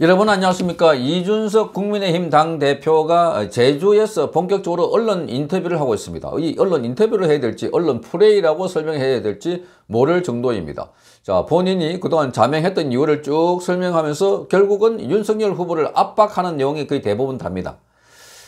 여러분 안녕하십니까 이준석 국민의힘 당대표가 제주에서 본격적으로 언론 인터뷰를 하고 있습니다 이 언론 인터뷰를 해야 될지 언론 플레이라고 설명해야 될지 모를 정도입니다 자 본인이 그동안 자명했던 이유를 쭉 설명하면서 결국은 윤석열 후보를 압박하는 내용이 거의 대부분 답니다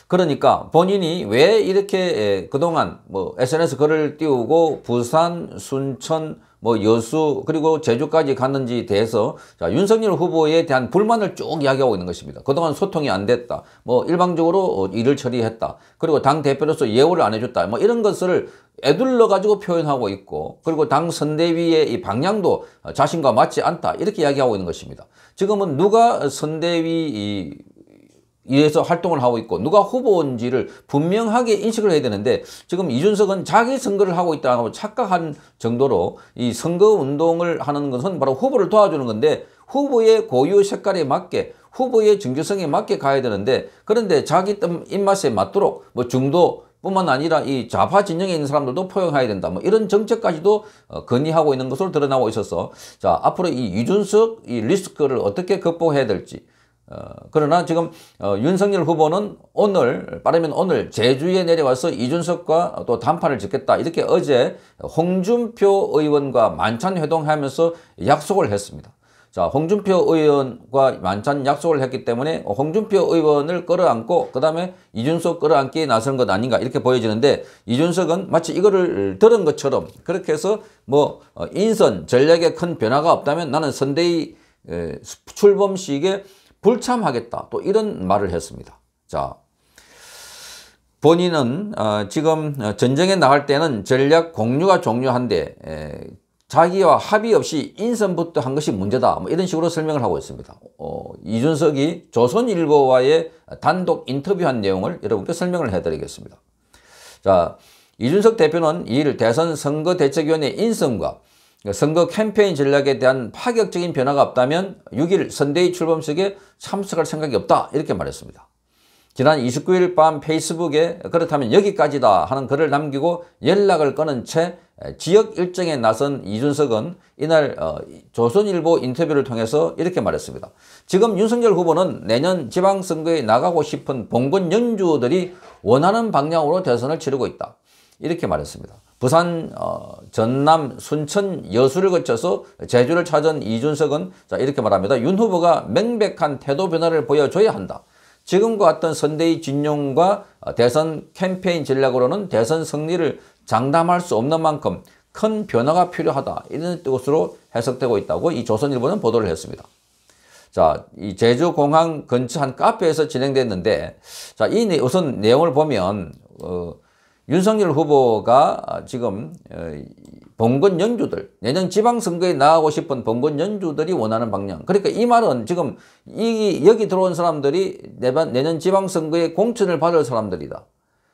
그러니까 본인이 왜 이렇게 예, 그동안 뭐 SNS 글을 띄우고 부산, 순천, 뭐 여수 그리고 제주까지 갔는지 대해서 자, 윤석열 후보에 대한 불만을 쭉 이야기하고 있는 것입니다. 그동안 소통이 안 됐다. 뭐 일방적으로 어, 일을 처리했다. 그리고 당 대표로서 예우를 안 해줬다. 뭐 이런 것을 애둘러 가지고 표현하고 있고 그리고 당 선대위의 이 방향도 자신과 맞지 않다 이렇게 이야기하고 있는 것입니다. 지금은 누가 선대위 이 위해서 활동을 하고 있고 누가 후보인지를 분명하게 인식을 해야 되는데 지금 이준석은 자기 선거를 하고 있다고 착각한 정도로 이 선거운동을 하는 것은 바로 후보를 도와주는 건데 후보의 고유 색깔에 맞게 후보의 정교성에 맞게 가야 되는데 그런데 자기 입맛에 맞도록 뭐 중도 뿐만 아니라 이 좌파 진영에 있는 사람들도 포용해야 된다. 뭐 이런 정책까지도 어, 건의하고 있는 것으로 드러나고 있어서 자 앞으로 이 이준석 이 리스크를 어떻게 극복해야 될지 어, 그러나 지금 어, 윤석열 후보는 오늘 빠르면 오늘 제주에 내려와서 이준석과 또 단판을 짓겠다 이렇게 어제 홍준표 의원과 만찬 회동하면서 약속을 했습니다. 자, 홍준표 의원과 만찬 약속을 했기 때문에 홍준표 의원을 끌어안고 그다음에 이준석 끌어안기에 나선 것 아닌가 이렇게 보여지는데 이준석은 마치 이거를 들은 것처럼 그렇게 해서 뭐 어, 인선 전략에 큰 변화가 없다면 나는 선대위 출범식에 불참하겠다. 또 이런 말을 했습니다. 자, 본인은 어, 지금 전쟁에 나갈 때는 전략 공유가 종료한데 자기와 합의 없이 인선부터 한 것이 문제다. 뭐 이런 식으로 설명을 하고 있습니다. 어, 이준석이 조선일보와의 단독 인터뷰한 내용을 여러분께 설명을 해드리겠습니다. 자, 이준석 대표는 이일 대선 선거대책위원회 인선과 그러니까 선거 캠페인 전략에 대한 파격적인 변화가 없다면 6일 선대위 출범식에 참석할 생각이 없다 이렇게 말했습니다. 지난 29일 밤 페이스북에 그렇다면 여기까지다 하는 글을 남기고 연락을 끊은 채 지역 일정에 나선 이준석은 이날 어, 조선일보 인터뷰를 통해서 이렇게 말했습니다. 지금 윤석열 후보는 내년 지방선거에 나가고 싶은 봉건 연주들이 원하는 방향으로 대선을 치르고 있다. 이렇게 말했습니다. 부산, 어, 전남, 순천, 여수를 거쳐서 제주를 찾은 이준석은 자 이렇게 말합니다. 윤 후보가 명백한 태도 변화를 보여줘야 한다. 지금과 같은 선대의 진용과 대선 캠페인 전략으로는 대선 승리를 장담할 수 없는 만큼 큰 변화가 필요하다. 이런 뜻으로 해석되고 있다고 이 조선일보는 보도를 했습니다. 자, 이 제주공항 근처 한 카페에서 진행됐는데, 자, 이 우선 내용을 보면, 어, 윤석열 후보가 지금 어, 봉건 연주들 내년 지방선거에 나가고 싶은 봉건 연주들이 원하는 방향 그러니까 이 말은 지금 이 여기 들어온 사람들이 내년 지방선거에 공천을 받을 사람들이다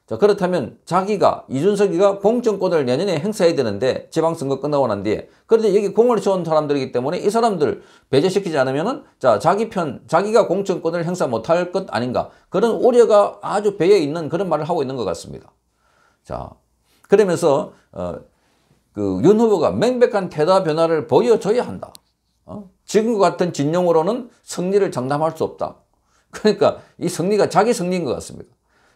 자 그렇다면 자기가 이준석이가 공천권을 내년에 행사해야 되는데 지방선거 끝나고 난 뒤에 그런데 여기 공을 쳐온 사람들이기 때문에 이 사람들 배제시키지 않으면은 자 자기 편 자기가 공천권을 행사 못할 것 아닌가 그런 우려가 아주 배에 있는 그런 말을 하고 있는 것 같습니다. 자, 그러면서 어, 그윤 후보가 명백한 태다 변화를 보여줘야 한다. 어? 지금 같은 진영으로는 승리를 장담할 수 없다. 그러니까 이 승리가 자기 승리인 것 같습니다.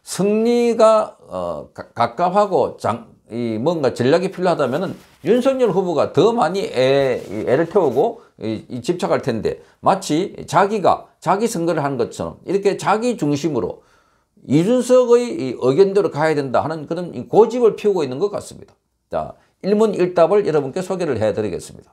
승리가 어, 가깝하고 장, 이 뭔가 전략이 필요하다면 윤석열 후보가 더 많이 애, 애를 태우고 이, 이 집착할 텐데 마치 자기가 자기 선거를 하는 것처럼 이렇게 자기 중심으로 이준석의 의견대로 가야 된다 하는 그런 고집을 피우고 있는 것 같습니다. 자, 1문1답을 여러분께 소개를 해드리겠습니다.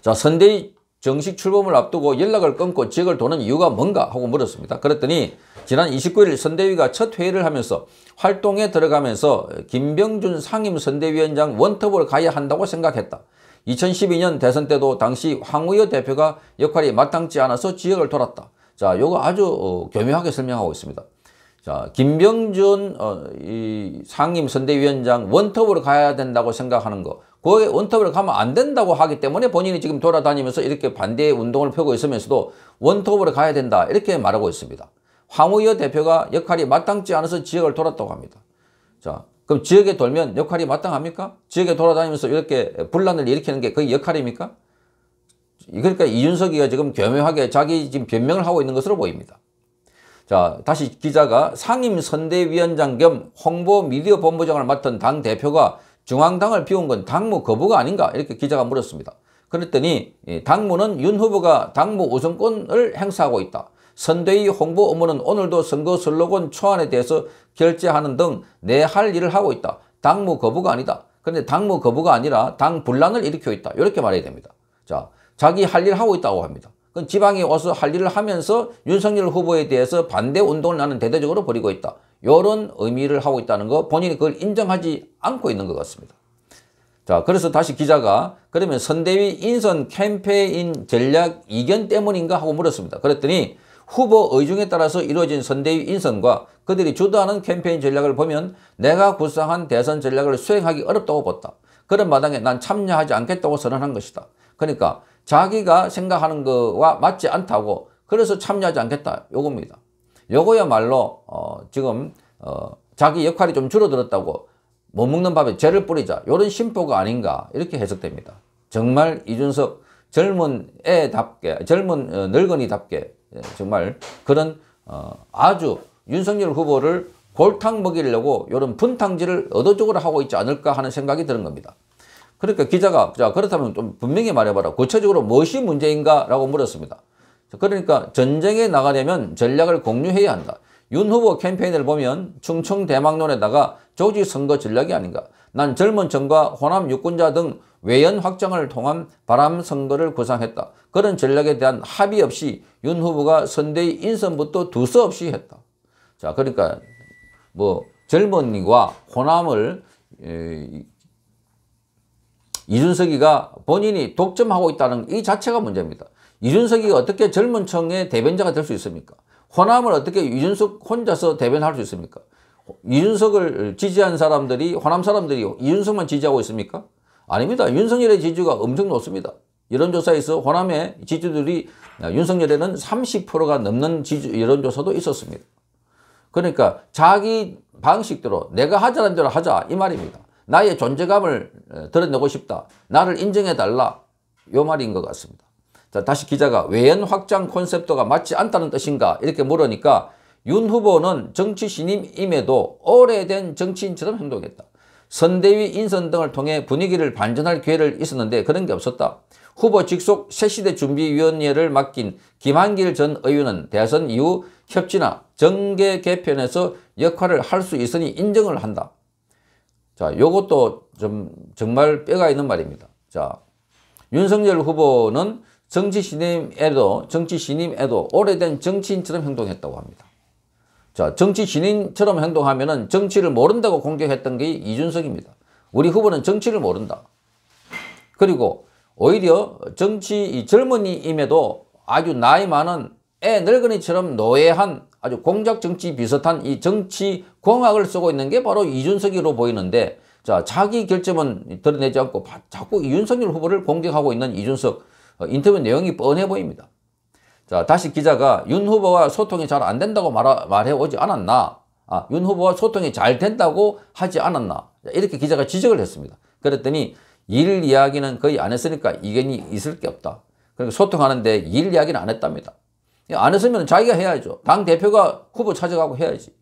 자, 선대위 정식 출범을 앞두고 연락을 끊고 지역을 도는 이유가 뭔가 하고 물었습니다. 그랬더니 지난 29일 선대위가 첫 회의를 하면서 활동에 들어가면서 김병준 상임선대위원장 원톱을 가야 한다고 생각했다. 2012년 대선 때도 당시 황우여 대표가 역할이 마땅치 않아서 지역을 돌았다. 자, 요거 아주 어, 교묘하게 설명하고 있습니다. 자, 김병준 어, 이 상임 선대위원장 원톱으로 가야 된다고 생각하는 거. 거기 원톱으로 가면 안 된다고 하기 때문에 본인이 지금 돌아다니면서 이렇게 반대 의 운동을 펴고 있으면서도 원톱으로 가야 된다 이렇게 말하고 있습니다. 황우여 대표가 역할이 마땅치 않아서 지역을 돌았다고 합니다. 자, 그럼 지역에 돌면 역할이 마땅합니까? 지역에 돌아다니면서 이렇게 분란을 일으키는 게 그게 역할입니까? 그러니까 이준석이가 지금 교묘하게 자기 지금 변명을 하고 있는 것으로 보입니다. 자, 다시 기자가 상임선대위원장 겸 홍보 미디어 본부장을 맡은 당 대표가 중앙당을 비운 건 당무 거부가 아닌가 이렇게 기자가 물었습니다. 그랬더니 당무는 윤 후보가 당무 우선권을 행사하고 있다. 선대위 홍보 업무는 오늘도 선거 슬로건 초안에 대해서 결제하는 등 내 할 일을 하고 있다. 당무 거부가 아니다. 그런데 당무 거부가 아니라 당 분란을 일으켜 있다. 이렇게 말해야 됩니다. 자, 자기 할일을 하고 있다고 합니다. 그 지방에 와서 할 일을 하면서 윤석열 후보에 대해서 반대 운동을 나는 대대적으로 벌이고 있다. 이런 의미를 하고 있다는 거 본인이 그걸 인정하지 않고 있는 것 같습니다. 자, 그래서 다시 기자가 그러면 선대위 인선 캠페인 전략 이견 때문인가 하고 물었습니다. 그랬더니 후보 의중에 따라서 이루어진 선대위 인선과 그들이 주도하는 캠페인 전략을 보면 내가 구상한 대선 전략을 수행하기 어렵다고 봤다. 그런 마당에 난 참여하지 않겠다고 선언한 것이다. 그러니까 자기가 생각하는 거와 맞지 않다고 그래서 참여하지 않겠다 요겁니다. 요거야말로 어, 지금 어, 자기 역할이 좀 줄어들었다고 못 먹는 밥에 죄를 뿌리자 요런 심보가 아닌가 이렇게 해석됩니다. 정말 이준석 젊은 애답게 젊은 어, 늙은이답게 예, 정말 그런 어, 아주 윤석열 후보를 골탕 먹이려고 이런 분탕질을 의도적으로 하고 있지 않을까 하는 생각이 드는 겁니다. 그러니까 기자가 자 그렇다면 좀 분명히 말해봐라. 구체적으로 무엇이 문제인가? 라고 물었습니다. 그러니까 전쟁에 나가려면 전략을 공유해야 한다. 윤 후보 캠페인을 보면 충청 대망론에다가 조직 선거 전략이 아닌가. 난 젊은 정과 호남 유권자 등 외연 확장을 통한 바람 선거를 구상했다. 그런 전략에 대한 합의 없이 윤 후보가 선대의 인선부터 두서없이 했다. 자, 그러니까 뭐젊은이와 호남을 이준석이가 본인이 독점하고 있다는 이 자체가 문제입니다. 이준석이 어떻게 젊은 청의 대변자가 될 수 있습니까? 호남을 어떻게 이준석 혼자서 대변할 수 있습니까? 이준석을 지지한 사람들이 호남 사람들이 이준석만 지지하고 있습니까? 아닙니다. 윤석열의 지지가 엄청 높습니다. 여론조사에서 호남의 지지들이 윤석열에는 30%가 넘는 지지, 여론조사도 있었습니다. 그러니까 자기 방식대로 내가 하자는 대로 하자 이 말입니다. 나의 존재감을 드러내고 싶다. 나를 인정해달라. 요 말인 것 같습니다. 자, 다시 기자가 외연 확장 콘셉트가 맞지 않다는 뜻인가 이렇게 물으니까 윤 후보는 정치 신임임에도 오래된 정치인처럼 행동했다. 선대위 인선 등을 통해 분위기를 반전할 기회를 있었는데 그런 게 없었다. 후보 직속 새시대 준비위원회를 맡긴 김한길 전 의원은 대선 이후 협치나 정계 개편에서 역할을 할 수 있으니 인정을 한다. 자, 요것도 좀 정말 뼈가 있는 말입니다. 자, 윤석열 후보는 정치 신임에도 정치 신임에도 오래된 정치인처럼 행동했다고 합니다. 자, 정치 신임처럼 행동하면은 정치를 모른다고 공격했던 게 이준석입니다. 우리 후보는 정치를 모른다. 그리고 오히려 정치 이 젊은이임에도 아주 나이 많은 애 늙은이처럼 노예한 아주 공작 정치 비슷한 이 정치 공학을 쓰고 있는 게 바로 이준석이로 보이는데 자 자기 결점은 드러내지 않고 자꾸 윤석열 후보를 공격하고 있는 이준석 어, 인터뷰 내용이 뻔해 보입니다. 자 다시 기자가 윤 후보와 소통이 잘 안 된다고 말해오지 않았나 아, 윤 후보와 소통이 잘 된다고 하지 않았나 이렇게 기자가 지적을 했습니다. 그랬더니 일 이야기는 거의 안 했으니까 이견이 있을 게 없다. 그러니 소통하는데 일 이야기는 안 했답니다. 예, 안 했으면 자기가 해야죠. 당 대표가 후보 찾아가고 해야지.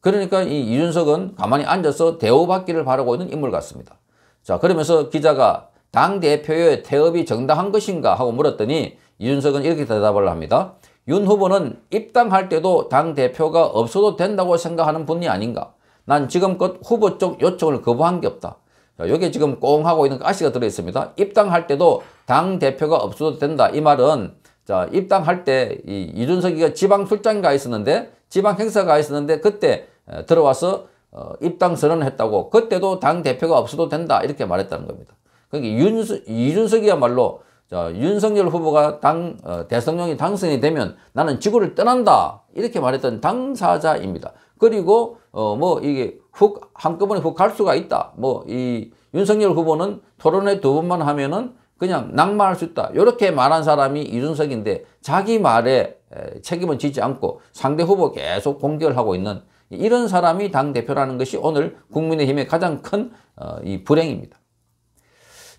그러니까 이 이준석은 가만히 앉아서 대우받기를 바라고 있는 인물 같습니다. 자 그러면서 기자가 당 대표의 태업이 정당한 것인가 하고 물었더니 이준석은 이렇게 대답을 합니다. 윤 후보는 입당할 때도 당 대표가 없어도 된다고 생각하는 분이 아닌가. 난 지금껏 후보 쪽 요청을 거부한 게 없다. 자, 여기에 지금 꽁 하고 있는 가시가 그 들어있습니다. 입당할 때도 당 대표가 없어도 된다. 이 말은 자, 입당할 때이 이준석이가 지방 출장 가 있었는데 지방 행사 가 있었는데 그때 들어와서 어, 입당 선언을 했다고 그때도 당 대표가 없어도 된다 이렇게 말했다는 겁니다. 그러니까 윤수, 이준석이야말로 자, 윤석열 후보가 당 어, 대통령이 당선이 되면 나는 지구를 떠난다 이렇게 말했던 당사자입니다. 그리고 어, 뭐 이게 훅 한꺼번에 훅 갈 수가 있다. 뭐 이 윤석열 후보는 토론회 두 번만 하면은 그냥 낙마할 수 있다. 이렇게 말한 사람이 이준석인데 자기 말에 책임은 지지 않고 상대 후보 계속 공격을 하고 있는 이런 사람이 당대표라는 것이 오늘 국민의힘의 가장 큰이 어, 불행입니다.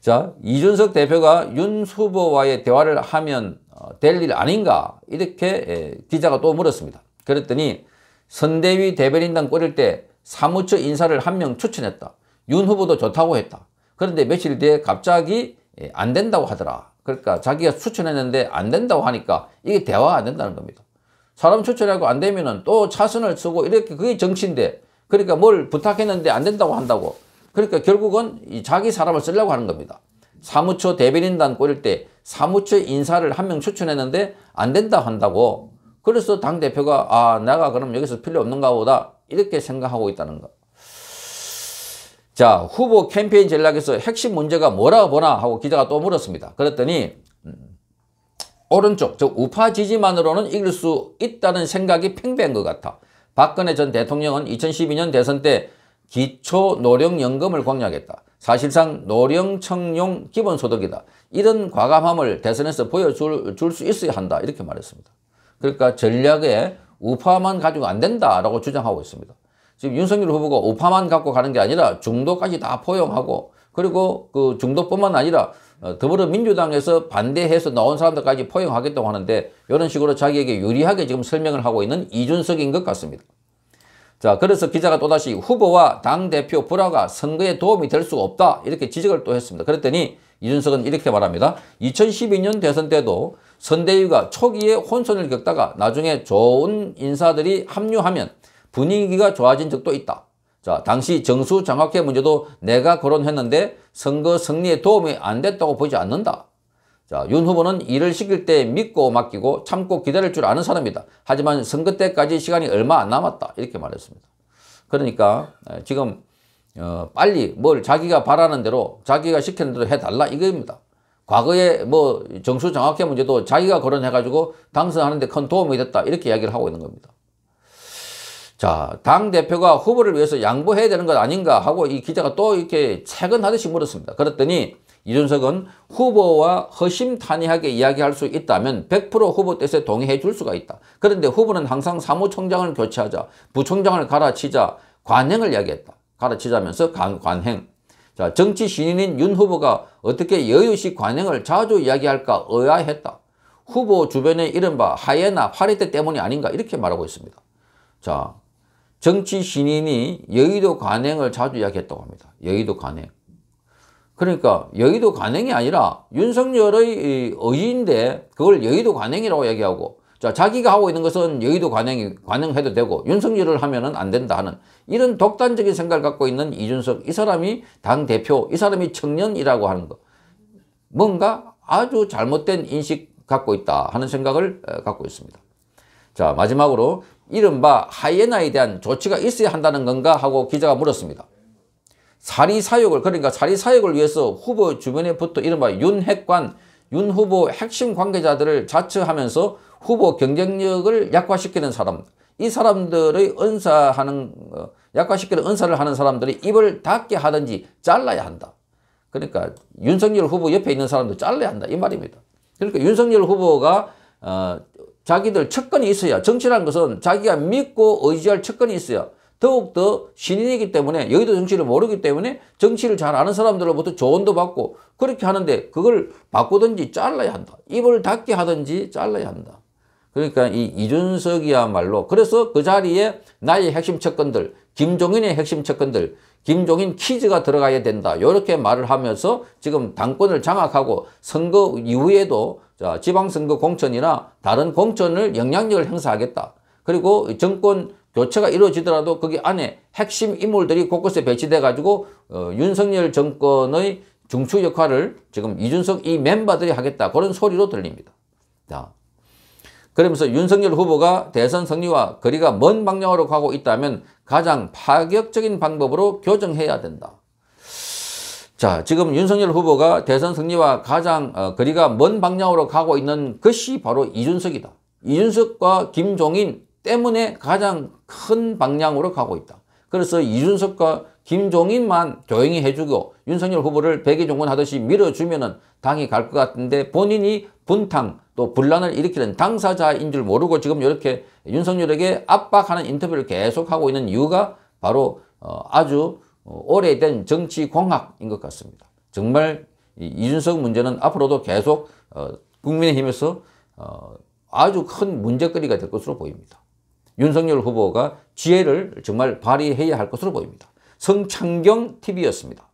자, 이준석 대표가 윤 후보와의 대화를 하면 어, 될일 아닌가 이렇게 기자가 또 물었습니다. 그랬더니 선대위 대변인단 꾸릴 때 사무처 인사를 한 명 추천했다. 윤 후보도 좋다고 했다. 그런데 며칠 뒤에 갑자기 예, 안 된다고 하더라. 그러니까 자기가 추천했는데 안 된다고 하니까 이게 대화가 안 된다는 겁니다. 사람 추천하고 안 되면은 또 차선을 쓰고 이렇게 그게 정치인데 그러니까 뭘 부탁했는데 안 된다고 한다고 그러니까 결국은 이 자기 사람을 쓰려고 하는 겁니다. 사무처 대변인단 꼬릴 때 사무처 인사를 한 명 추천했는데 안 된다 고 한다고 그래서 당대표가 아 내가 그럼 여기서 필요 없는가 보다 이렇게 생각하고 있다는 것. 자 후보 캠페인 전략에서 핵심 문제가 뭐라고 보나 하고 기자가 또 물었습니다. 그랬더니 음, 오른쪽 저 우파 지지만으로는 이길 수 있다는 생각이 팽배한 것 같아. 박근혜 전 대통령은 2012년 대선 때 기초노령연금을 공약했다. 사실상 노령청용 기본소득이다. 이런 과감함을 대선에서 보여줄 수 있어야 한다. 이렇게 말했습니다. 그러니까 전략에 우파만 가지고 안 된다라고 주장하고 있습니다. 지금 윤석열 후보가 오파만 갖고 가는 게 아니라 중도까지 다 포용하고 그리고 그 중도뿐만 아니라 어, 더불어민주당에서 반대해서 나온 사람들까지 포용하겠다고 하는데 이런 식으로 자기에게 유리하게 지금 설명을 하고 있는 이준석인 것 같습니다. 자 그래서 기자가 또다시 후보와 당대표 불화가 선거에 도움이 될수가 없다 이렇게 지적을 또 했습니다. 그랬더니 이준석은 이렇게 말합니다. 2012년 대선 때도 선대위가 초기에 혼선을 겪다가 나중에 좋은 인사들이 합류하면 분위기가 좋아진 적도 있다. 자, 당시 정수 장학회 문제도 내가 거론했는데 선거 승리에 도움이 안 됐다고 보지 않는다. 자, 윤 후보는 일을 시킬 때 믿고 맡기고 참고 기다릴 줄 아는 사람이다. 하지만 선거 때까지 시간이 얼마 안 남았다. 이렇게 말했습니다. 그러니까 지금 어, 빨리 뭘 자기가 바라는 대로 자기가 시키는 대로 해달라 이거입니다. 과거에 뭐 정수 정확해 문제도 자기가 거론해가지고 당선하는데 큰 도움이 됐다 이렇게 이야기를 하고 있는 겁니다. 자, 당 대표가 후보를 위해서 양보해야 되는 것 아닌가 하고 이 기자가 또 이렇게 채근하듯이 물었습니다. 그랬더니 이준석은 후보와 허심탄회하게 이야기할 수 있다면 100% 후보 뜻에 동의해 줄 수가 있다. 그런데 후보는 항상 사무총장을 교체하자, 부총장을 갈아치자, 관행을 이야기했다. 갈아치자면서 관, 관행. 자, 정치 신인인 윤 후보가 어떻게 여유시 관행을 자주 이야기할까 의아했다. 후보 주변의 이른바 하예나 파리떼 때문이 아닌가 이렇게 말하고 있습니다. 자, 정치 신인이 여의도 관행을 자주 이야기했다고 합니다. 여의도 관행. 그러니까 여의도 관행이 아니라 윤석열의 의인데 그걸 여의도 관행이라고 얘기하고 자, 자기가 하고 있는 것은 여의도 관행이, 관행해도 되고 윤석열을 하면은 안 된다 하는 이런 독단적인 생각을 갖고 있는 이준석 이 사람이 당대표 이 사람이 청년이라고 하는 거 뭔가 아주 잘못된 인식 갖고 있다 하는 생각을 어, 갖고 있습니다. 자 마지막으로 이른바 하이에나에 대한 조치가 있어야 한다는 건가 하고 기자가 물었습니다. 사리사욕을 그러니까 사리사욕을 위해서 후보 주변에 붙어 이른바 윤핵관, 윤 후보 핵심 관계자들을 자처하면서 후보 경쟁력을 약화시키는 사람 이 사람들의 은사하는 어, 약화시키는 은사를 하는 사람들이 입을 닫게 하든지 잘라야 한다. 그러니까 윤석열 후보 옆에 있는 사람도 잘라야 한다 이 말입니다. 그러니까 윤석열 후보가 어, 자기들 측근이 있어야 정치라는 것은 자기가 믿고 의지할 측근이 있어야 더욱더 신인이기 때문에 여의도 정치를 모르기 때문에 정치를 잘 아는 사람들로부터 조언도 받고 그렇게 하는데 그걸 바꾸든지 잘라야 한다. 입을 닫게 하든지 잘라야 한다. 그러니까 이 이준석이야말로 그래서 그 자리에 나의 핵심 측근들 김종인의 핵심 측근들 김종인 키즈가 들어가야 된다. 이렇게 말을 하면서 지금 당권을 장악하고 선거 이후에도 자, 지방선거 공천이나 다른 공천을 영향력을 행사하겠다. 그리고 정권 교체가 이루어지더라도 거기 안에 핵심 인물들이 곳곳에 배치돼 가지고 어, 윤석열 정권의 중추 역할을 지금 이준석 이 멤버들이 하겠다 그런 소리로 들립니다. 자, 그러면서 윤석열 후보가 대선 승리와 거리가 먼 방향으로 가고 있다면 가장 파격적인 방법으로 교정해야 된다. 자, 지금 윤석열 후보가 대선 승리와 가장 어, 거리가 먼 방향으로 가고 있는 것이 바로 이준석이다. 이준석과 김종인 때문에 가장 큰 방향으로 가고 있다. 그래서 이준석과 김종인만 조용히 해주고 윤석열 후보를 백의종군하듯이 밀어주면 은 당이 갈 것 같은데 본인이 분탕 또 분란을 일으키는 당사자인 줄 모르고 지금 이렇게 윤석열에게 압박하는 인터뷰를 계속하고 있는 이유가 바로 어, 아주 어, 오래된 정치 공학인 것 같습니다. 정말 이준석 문제는 앞으로도 계속 어, 국민의힘에서 어, 아주 큰 문제거리가 될 것으로 보입니다. 윤석열 후보가 지혜를 정말 발휘해야 할 것으로 보입니다. 성창경 TV였습니다.